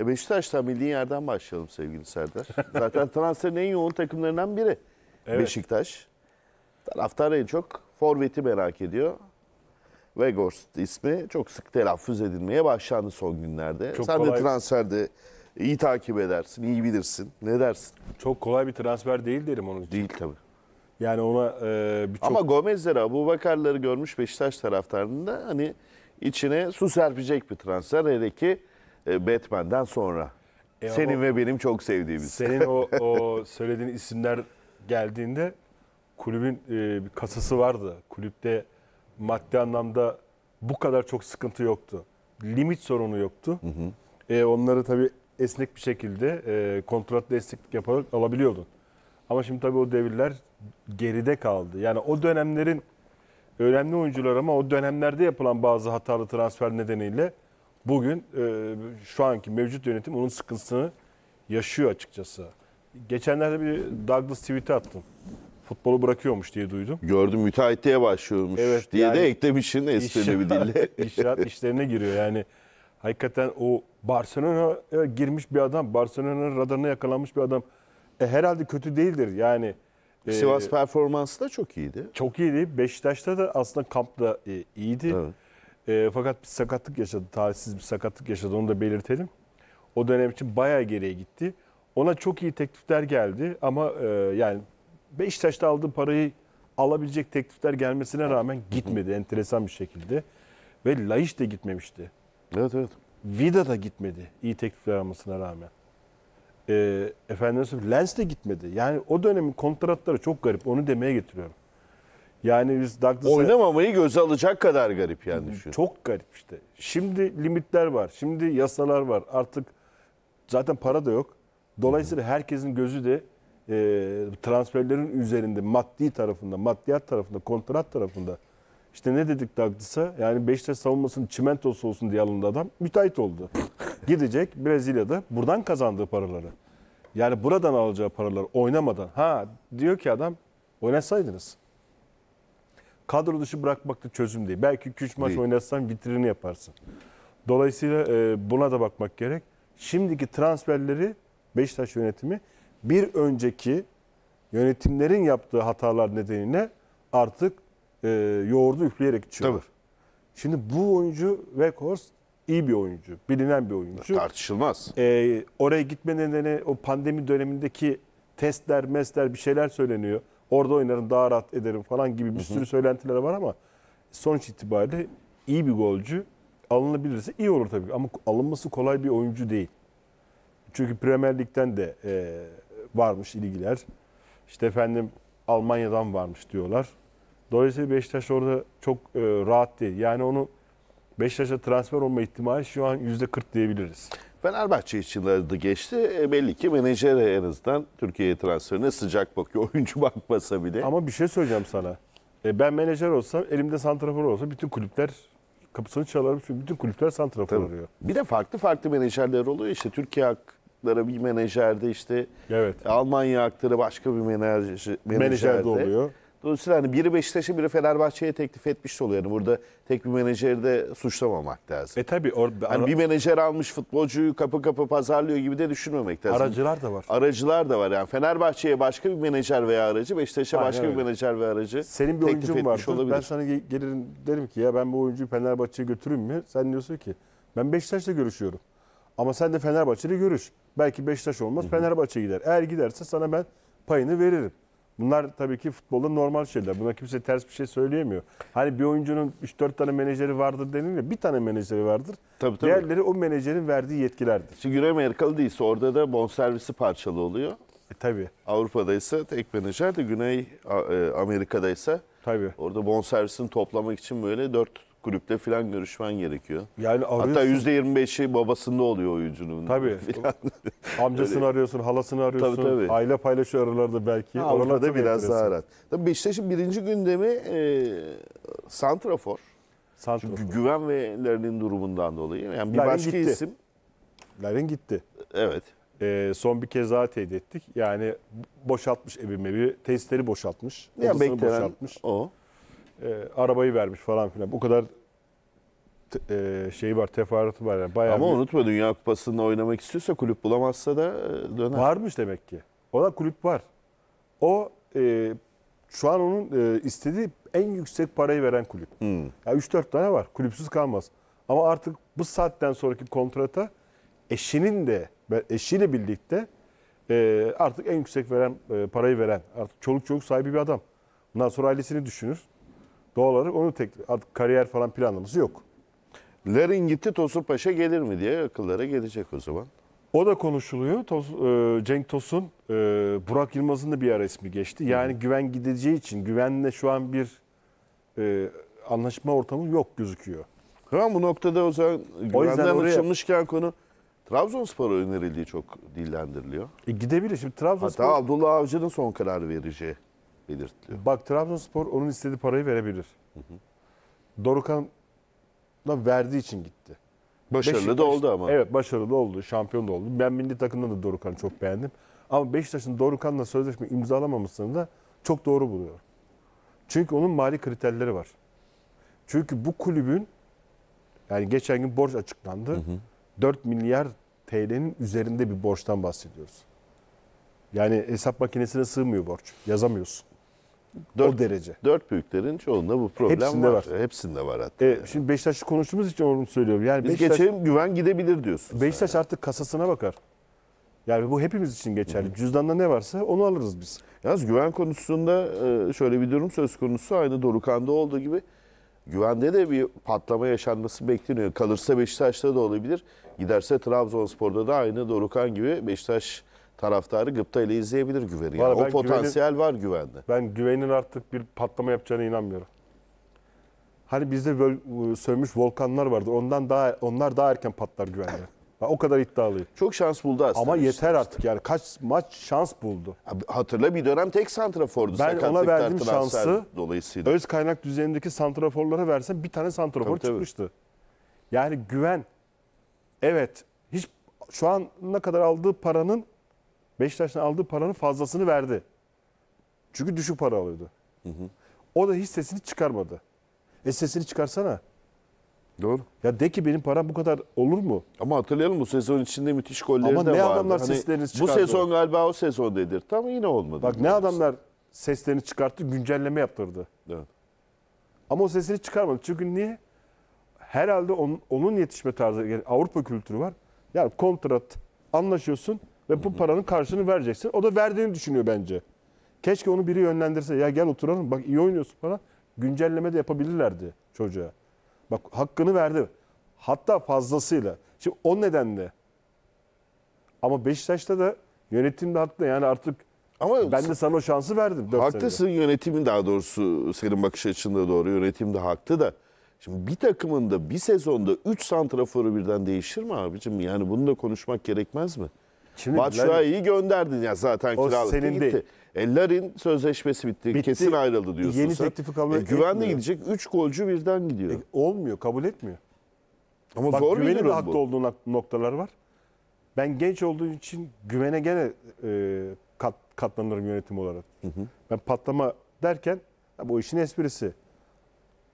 E Beşiktaş'tan bildiğin yerden başlayalım sevgili Serdar. Zaten transferin en yoğun takımlarından biri evet. Beşiktaş. Taraftar en çok forveti merak ediyor. Weghorst ismi çok sık telaffuz edilmeye başlandı son günlerde. Çok Sen kolay. de transferde iyi takip edersin, iyi bilirsin. Ne dersin? Çok kolay bir transfer değil derim onun için. Değil tabii. Yani ona e, birçok... Ama Gomez'leri, Abu Bakar'ları görmüş Beşiktaş taraftarında hani içine su serpecek bir transfer. Hele ki e, Batman'den sonra. E Senin o, ve benim çok sevdiğimiz. Senin o, o söylediğin isimler geldiğinde kulübün e, bir kasası vardı. Kulüpte maddi anlamda bu kadar çok sıkıntı yoktu. Limit sorunu yoktu. Hı hı. E, onları tabii esnek bir şekilde e, kontratla esneklik yaparak alabiliyordun. Ama şimdi tabii o devirler geride kaldı. Yani o dönemlerin önemli oyuncular ama o dönemlerde yapılan bazı hatalı transfer nedeniyle bugün e, şu anki mevcut yönetim onun sıkıntısını yaşıyor açıkçası. Geçenlerde bir Douglas tweet'i attım. Futbolu bırakıyormuş diye duydum. Gördüm müteahhitliğe başlıyormuş evet, diye yani, de eklemişsin esprili bir dille. İşrat işlerine giriyor yani. Hakikaten o Barcelona'ya girmiş bir adam, Barcelona'nın radarına yakalanmış bir adam. E, herhalde kötü değildir yani. E, Sivas e, performansı da çok iyiydi. Çok iyiydi. Beşiktaş'ta da aslında kampta e, iyiydi. Evet. E, fakat bir sakatlık yaşadı. Talihsiz bir sakatlık yaşadı. Onu da belirtelim. O dönem için bayağı geriye gitti. Ona çok iyi teklifler geldi ama e, yani Beşiktaş'ta aldığı parayı alabilecek teklifler gelmesine rağmen gitmedi enteresan bir şekilde. Ve Laiş de gitmemişti. Evet evet. Vida da gitmedi iyi teklifler almasına rağmen. E, efendim Lens de gitmedi. Yani o dönemin kontratları çok garip onu demeye getiriyorum. Yani biz Douglas'ı... Oynamamayı göze alacak kadar garip yani düşün. Çok garip işte. Şimdi limitler var. Şimdi yasalar var. Artık zaten para da yok. Dolayısıyla herkesin gözü de e, transferlerin üzerinde maddi tarafında, maddiyat tarafında, kontrat tarafında. İşte ne dedik Douglas'a? Yani Beşiktaş savunmasının çimentosu olsun diye alındı adam. Müteahhit oldu. Gidecek Brezilya'da buradan kazandığı paraları. Yani buradan alacağı paraları oynamadan. Ha diyor ki adam oynasaydınız kadro dışı bırakmak da çözüm değil. Belki 2-3 maç oynatsan vitrini yaparsın. Dolayısıyla e, buna da bakmak gerek. Şimdiki transferleri Beşiktaş yönetimi bir önceki yönetimlerin yaptığı hatalar nedeniyle artık e, yoğurdu üfleyerek çıkıyor. Tabii. Şimdi bu oyuncu Weghorst iyi bir oyuncu, bilinen bir oyuncu. Tartışılmaz. Ee, oraya gitme nedeni o pandemi dönemindeki testler, mesler bir şeyler söyleniyor. Orada oynarım daha rahat ederim falan gibi bir sürü söylentiler var ama sonuç itibariyle iyi bir golcü alınabilirse iyi olur tabii ama alınması kolay bir oyuncu değil. Çünkü Premier Lig'den de e, varmış ilgiler. İşte efendim Almanya'dan varmış diyorlar. Dolayısıyla Beşiktaş orada çok e, rahat değil. Yani onu Beşiktaş'a transfer olma ihtimali şu an %40 diyebiliriz. Fenerbahçe için aradı geçti. E, belli ki menajer en azından Türkiye'ye transferine sıcak bakıyor. Oyuncu bakmasa bile. Ama bir şey söyleyeceğim sana. E, ben menajer olsam, elimde santrafor olsa bütün kulüpler kapısını çalarım. Çünkü bütün kulüpler santrafor Tabii. arıyor. Bir de farklı farklı menajerler oluyor. İşte Türkiye hakları bir menajerde işte evet. Almanya hakları başka bir menajer, menajerde. Menajerde oluyor. Dolayısıyla hani biri Beşiktaş'a biri Fenerbahçe'ye teklif etmiş oluyor. Yani burada tek bir menajeri de suçlamamak lazım. E tabi or, hani bir menajer almış futbolcuyu kapı kapı pazarlıyor gibi de düşünmemek lazım. Aracılar da var. Aracılar da var. Yani Fenerbahçe'ye başka bir menajer veya aracı, Beşiktaş'a başka öyle. bir menajer veya aracı. Senin bir oyuncun var. Olabilir. Ben sana gelirim derim ki ya ben bu oyuncuyu Fenerbahçe'ye götüreyim mü? Sen diyorsun ki ben Beşiktaş'la görüşüyorum. Ama sen de Fenerbahçe'yle görüş. Belki Beşiktaş olmaz, Fenerbahçe gider. Eğer giderse sana ben payını veririm. Bunlar tabii ki futbolda normal şeyler. Buna kimse ters bir şey söyleyemiyor. Hani bir oyuncunun 3-4 tane menajeri vardır denir ya bir tane menajeri vardır. Tabii, tabii. Diğerleri o menajerin verdiği yetkilerdir. Çünkü Güney Amerikalı değilse orada da bonservisi parçalı oluyor. E, tabii. Avrupa'daysa tek menajer de Güney e, Amerika'daysa Tabii. orada bonservisini toplamak için böyle 4 kulüple falan görüşmen gerekiyor. Yani arıyorsun. Hatta %25'i babasında oluyor oyuncunun. Tabii. Falan. Amcasını arıyorsun, halasını arıyorsun. Tabii, tabii. Aile paylaşıyor aralarda belki. Ha, Oralarda biraz daha rahat. Tabii Beşiktaş'ın birinci gündemi e, Santrafor. Santrafor. Çünkü güven ve durumundan dolayı. Yani bir Larin başka gitti. isim. Larin gitti. Evet. E, son bir kez daha teyit ettik. Yani boşaltmış evimi, bir tesisleri boşaltmış. Ya boşaltmış. o e, arabayı vermiş falan filan. Bu kadar e, şey var, teferruatı var. Yani bayağı Ama bir... unutma Dünya Kupası'nda oynamak istiyorsa kulüp bulamazsa da e, döner. Varmış demek ki. Ona kulüp var. O e, şu an onun e, istediği en yüksek parayı veren kulüp. Hmm. Ya yani 3-4 tane var. Kulüpsüz kalmaz. Ama artık bu saatten sonraki kontrata eşinin de eşiyle birlikte e, artık en yüksek veren e, parayı veren artık çoluk çocuk sahibi bir adam. Bundan sonra ailesini düşünür. Doğal olarak onu tek, artık kariyer falan planlaması yok. Lerin gitti Tosun Paşa gelir mi diye akıllara gelecek o zaman. O da konuşuluyor. Tos, e, Cenk Tosun, e, Burak Yılmaz'ın da bir ara ismi geçti. Yani Hı. güven gideceği için güvenle şu an bir e, anlaşma ortamı yok gözüküyor. Tamam bu noktada o zaman güvenden açılmışken konu Trabzonspor önerildiği çok dillendiriliyor. E gidebilir. Şimdi Trabzonspor... Hatta Abdullah Avcı'nın son karar vereceği belirtiliyor. Bak Trabzonspor onun istediği parayı verebilir. Hı hı. Dorukan da verdiği için gitti. Başarılı Beşiktaş, da oldu ama. Evet başarılı oldu. Şampiyon da oldu. Ben milli takımda da Dorukan'ı çok beğendim. Ama Beşiktaş'ın Dorukan'la sözleşme imzalamamasını da çok doğru buluyorum. Çünkü onun mali kriterleri var. Çünkü bu kulübün yani geçen gün borç açıklandı. Hı hı. 4 milyar TL'nin üzerinde bir borçtan bahsediyoruz. Yani hesap makinesine sığmıyor borç. Yazamıyorsun. Dört, o derece. Dört büyüklerin çoğunda bu problem Hepsinde var. var. Hepsinde var hatta. E, yani. Şimdi Beşiktaş'ı konuştuğumuz için onu söylüyorum. Yani Biz Beşiktaş, geçelim güven gidebilir diyorsun. Beşiktaş yani. artık kasasına bakar. Yani bu hepimiz için geçerli. hı Cüzdanda ne varsa onu alırız biz. Yalnız güven konusunda e, şöyle bir durum söz konusu. Aynı Dorukan'da olduğu gibi güvende de bir patlama yaşanması bekleniyor. Kalırsa Beşiktaş'ta da olabilir. Giderse Trabzonspor'da da aynı Dorukan gibi Beşiktaş taraftarı gıpta ile izleyebilir güveni. Yani o potansiyel güvenin, var güvende. Ben güvenin artık bir patlama yapacağına inanmıyorum. Hani bizde völ, sönmüş volkanlar vardır, Ondan daha onlar daha erken patlar güvende. Ben o kadar iddialıyım. Çok şans buldu aslında. Ama yeter işte. artık yani kaç maç şans buldu. Hatırla bir dönem tek santrafordu. Ben ona verdiğim şansı dolayısıyla. öz kaynak düzenindeki santraforlara versem bir tane santrafor tabii, çıkmıştı. Tabii. Yani güven. Evet. Hiç şu an ne kadar aldığı paranın Beşiktaş'tan aldığı paranın fazlasını verdi. Çünkü düşük para alıyordu. Hı hı. O da hiç sesini çıkarmadı. E sesini çıkarsana. Doğru. Ya de ki benim param bu kadar olur mu? Ama hatırlayalım bu sezon içinde müthiş golleri Ama de vardı. Ama ne adamlar hani seslerini çıkardı. Bu sezon galiba o sezon dedir. Tam yine olmadı. Bak ne adamlar seslerini çıkarttı, güncelleme yaptırdı. Evet. Ama o sesini çıkarmadı. Çünkü niye? Herhalde onun, onun yetişme tarzı, yani Avrupa kültürü var. Yani kontrat, anlaşıyorsun, ve bu paranın karşılığını vereceksin. O da verdiğini düşünüyor bence. Keşke onu biri yönlendirse. Ya gel oturalım bak iyi oynuyorsun falan. Güncelleme de yapabilirlerdi çocuğa. Bak hakkını verdi. Hatta fazlasıyla. Şimdi o nedenle. Ama Beşiktaş'ta da yönetim de haklı. Yani artık ama ben de sana o şansı verdim. Haklısın senede. yönetimin daha doğrusu senin bakış açında doğru yönetim de haklı da. Şimdi bir takımında bir sezonda 3 santraforu birden değişir mi abicim? Yani bunu da konuşmak gerekmez mi? Şimdi Batshuayi'yi gönderdin ya zaten kiralık. senin gitti. değil. E, Larin sözleşmesi bitti. bitti. Kesin ayrıldı diyorsun Yeni sen. teklifi kabul e, Güven gidecek. 3 golcü birden gidiyor. E, olmuyor. Kabul etmiyor. Ama Bak, zor bir durum haklı olduğu noktalar var. Ben genç olduğu için güvene gene e, kat, katlanırım yönetim olarak. Hı hı. Ben patlama derken bu işin esprisi.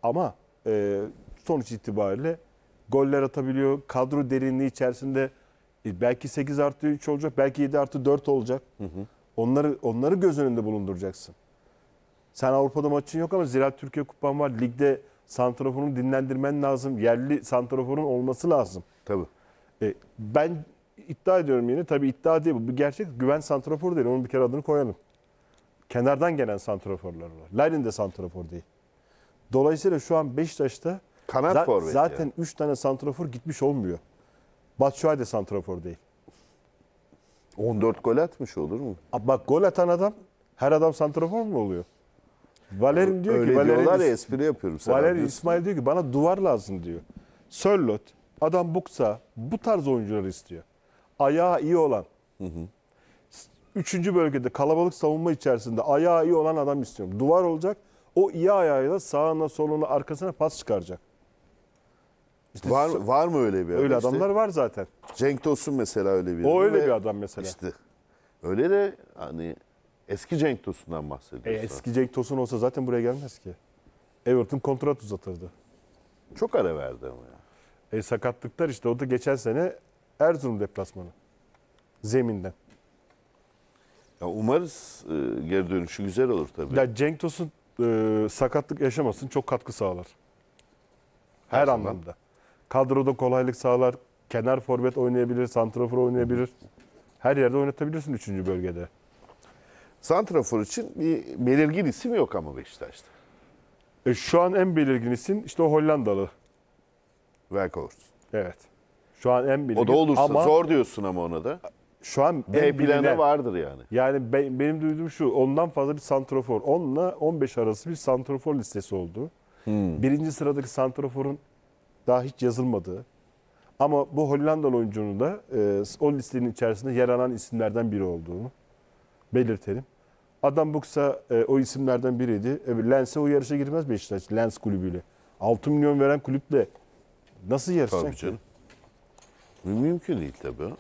Ama e, sonuç itibariyle goller atabiliyor. Kadro derinliği içerisinde e, belki 8 artı 3 olacak, belki 7 artı 4 olacak. Hı hı. Onları, onları göz önünde bulunduracaksın. Sen Avrupa'da maçın yok ama Ziraat Türkiye Kupan var. Ligde santraforunu dinlendirmen lazım. Yerli santraforun olması lazım. Tabii. E, ben iddia ediyorum yine. Tabii iddia değil bu. Bir gerçek güven santrafor değil. Onun bir kere adını koyalım. Kenardan gelen santraforlar var. Larin de santrafor değil. Dolayısıyla şu an Beşiktaş'ta Kanat za- zaten 3 tane santrafor gitmiş olmuyor. Batshuayi de santrafor değil. 14 gol atmış olur mu? bak gol atan adam her adam santrafor mu oluyor? Valerin diyor Öyle ki Valerin diyorlar ya espri yapıyorum. Valerin İsmail diyor ki bana duvar lazım diyor. Sörlot adam buksa bu tarz oyuncular istiyor. Ayağı iyi olan. Hı hı. Üçüncü bölgede kalabalık savunma içerisinde ayağı iyi olan adam istiyorum. Duvar olacak. O iyi ayağıyla sağına soluna arkasına pas çıkaracak. İşte var var mı öyle bir adam? Öyle adamlar işte, var zaten. Cenk Tosun mesela öyle bir O öyle bir adam mesela. İşte öyle de hani eski Cenk Tosun'dan bahsediyoruz. E, eski Cenk Tosun olsa zaten buraya gelmez ki. Everton kontrat uzatırdı. Çok ara verdi ama ya. E, sakatlıklar işte o da geçen sene Erzurum deplasmanı. Zeminden. Ya umarız e, geri dönüşü güzel olur tabii. Ya Cenk Tosun e, sakatlık yaşamasın çok katkı sağlar. Her, Her anlamda. anlamda. Kadroda kolaylık sağlar. Kenar forvet oynayabilir, santrafor oynayabilir. Her yerde oynatabilirsin 3. bölgede. Santrafor için bir belirgin isim yok ama Beşiktaş'ta. E, şu an en belirgin isim işte o Hollandalı. Velkoğurt. Evet. Şu an en belirgin. O da olursa ama zor diyorsun ama ona da. Şu an B planı vardır yani. Yani be, benim duyduğum şu ondan fazla bir santrofor. Onunla 15 arası bir santrofor listesi oldu. Hmm. Birinci sıradaki santroforun daha hiç yazılmadığı ama bu Hollandalı oyuncunun da e, o listenin içerisinde yer alan isimlerden biri olduğunu belirtelim. Adam Buksa e, o isimlerden biriydi. E, Lens'e o yarışa girmez Beşiktaş. Lens kulübüyle. 6 milyon veren kulüple nasıl yarışacak Tabii canım. Ki? Mümkün değil tabii.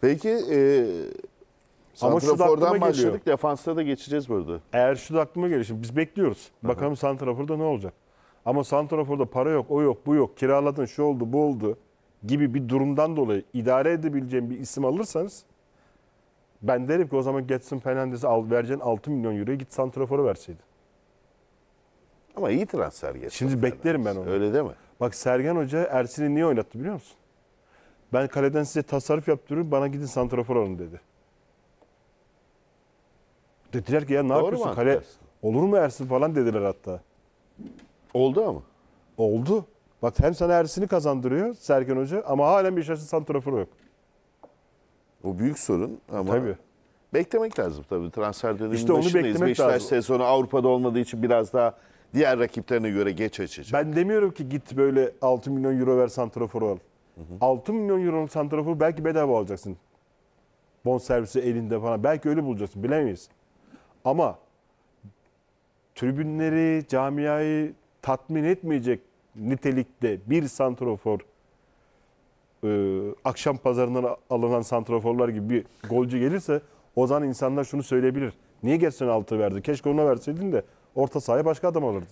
Peki e, ama Santrafor'dan başladık. Geliyor. Defansa da geçeceğiz burada. Eğer şu da aklıma geliyor. Şimdi biz bekliyoruz. Bakalım Aha. Santrafor'da ne olacak? Ama Santrafor'da para yok, o yok, bu yok, kiraladın, şu oldu, bu oldu gibi bir durumdan dolayı idare edebileceğim bir isim alırsanız ben derim ki o zaman Getson Fernandez'i al, vereceğin 6 milyon euroya git Santrafor'a verseydin. Ama iyi transfer Getson Şimdi Fernandez. beklerim ben onu. Öyle mi? Bak Sergen Hoca Ersin'i niye oynattı biliyor musun? Ben kaleden size tasarruf yaptırıyorum bana gidin Santrafor alın dedi. Dediler ki ya ne Doğru yapıyorsun kale olur mu Ersin falan dediler hatta. Oldu ama. Oldu. Bak hem sana Ersin'i kazandırıyor Serkan Hoca ama halen Beşiktaş'ın santraforu yok. O büyük sorun ama Tabii. beklemek lazım tabii. Transfer döneminin İşte onu beklemek Beşiktaş lazım. sezonu Avrupa'da olmadığı için biraz daha diğer rakiplerine göre geç açacak. Ben demiyorum ki git böyle 6 milyon euro ver santraforu al. 6 milyon euro santraforu belki bedava alacaksın. Bon servisi elinde falan. Belki öyle bulacaksın. Bilemeyiz. Ama tribünleri, camiayı tatmin etmeyecek nitelikte bir santrofor e, akşam pazarından alınan santroforlar gibi bir golcü gelirse o zaman insanlar şunu söyleyebilir. Niye Gerson altı verdi? Keşke ona verseydin de orta sahaya başka adam alırdı.